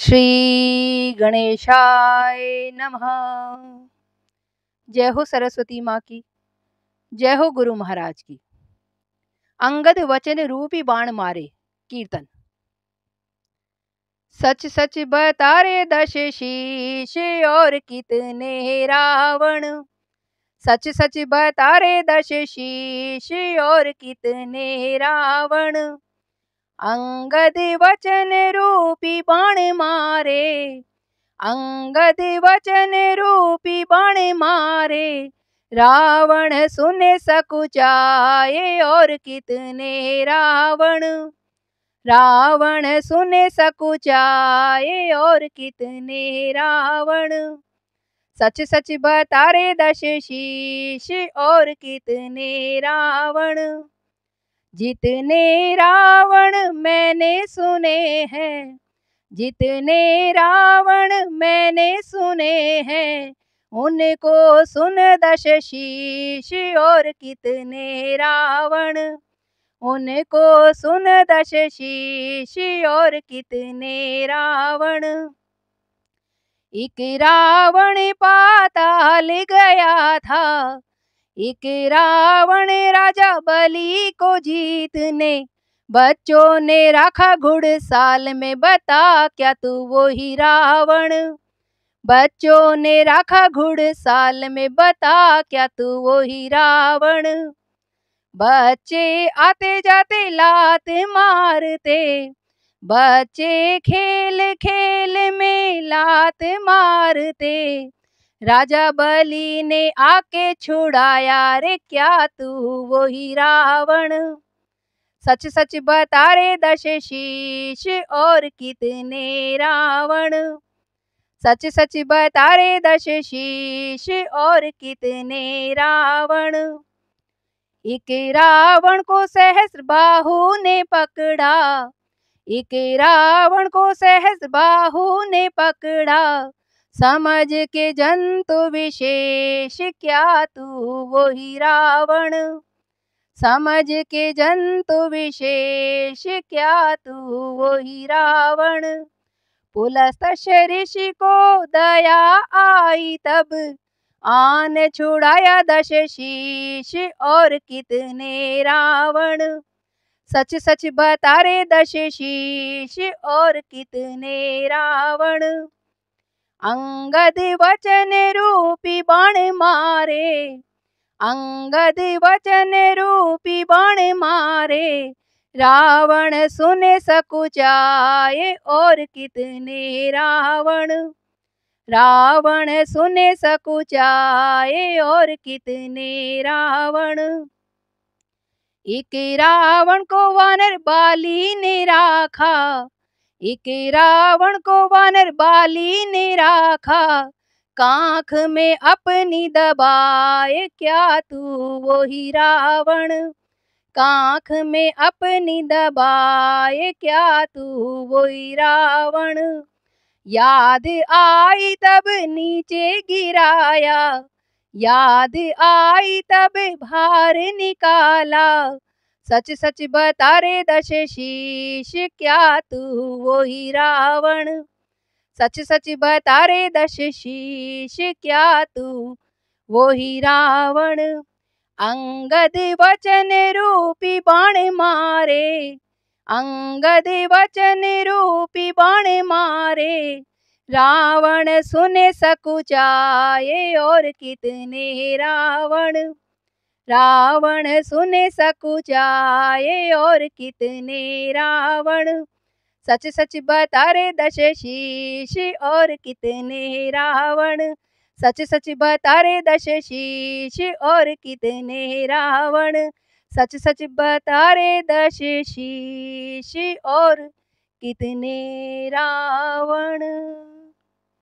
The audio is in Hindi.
श्री गणेशाय नमः जय हो सरस्वती माँ की जय हो गुरु महाराज की अंगद वचन रूपी बाण मारे कीर्तन सच सच बता रे दश शीश और कितने रावण सच सच बता रे दश शीश और कितने रावण अंगद वचन रूपी बाण मारे अंगद वचन रूपी बाण मारे रावण सुन सकुचाए और कितने रावण रावण सुन सकुचाए और कितने रावण सच सच बता रे दश शीश और कितने रावण जितने रावण मैंने सुने हैं जितने रावण मैंने सुने हैं उनको सुन दश शीश और कितने रावण उनको सुन दश शीश और कितने रावण एक रावण पाताल गया था एक रावण राजा बलि को जीतने बच्चों ने रखा घुड़ साल में बता क्या तू वो ही रावण बच्चों ने रखा घुड़ साल में बता क्या तू वो ही रावण बच्चे आते जाते लात मारते बच्चे खेल खेल में लात मारते राजा बलि ने आके छुड़ाया रे क्या तू वो ही रावण सच सच बता रे दश शीश और कितने रावण सच सच बता रे दश शीश और कितने रावण एक रावण को सहस्र बाहु ने पकड़ा एक रावण को सहस्र बाहु ने पकड़ा समझ के जंतु विशेष क्या तू वो ही रावण समझ के जंतु विशेष क्या तू वो ही रावण पुलस्तश ऋषि को दया आई तब आन छुड़ाया दश शीश और कितने रावण सच सच बता रे दश शीश और कितने रावण अंगद वचन रूपी बाण मारे अंगद वचन रूपी बाण मारे रावण सुन सकुचाए और कितने रावण रावण सुन सकुचाए और कितने रावण एक रावण को वानर बाली ने राखा एक रावण को वानर बाली ने राखा कांख में अपनी दबाए क्या तू वो ही रावण कांख में अपनी दबाए क्या तू वो ही रावण याद आई तब नीचे गिराया याद आई तब भार निकाला सच सच बता रे दश शीश क्या तू वो ही रावण सच सच बता रे दश शीश क्या तू वो ही रावण अंगद वचन रूपी बाण मारे अंगद वचन रूपी बाण मारे रावण सुने सकुचाए और कितने रावण रावण सुन सकुचाए और कितने रावण सच सच बता रे दश शीश और कितने रावण सच सच बता रे दश शीश और कितने रावण सच सच बता रे दश शीश और कितने रावण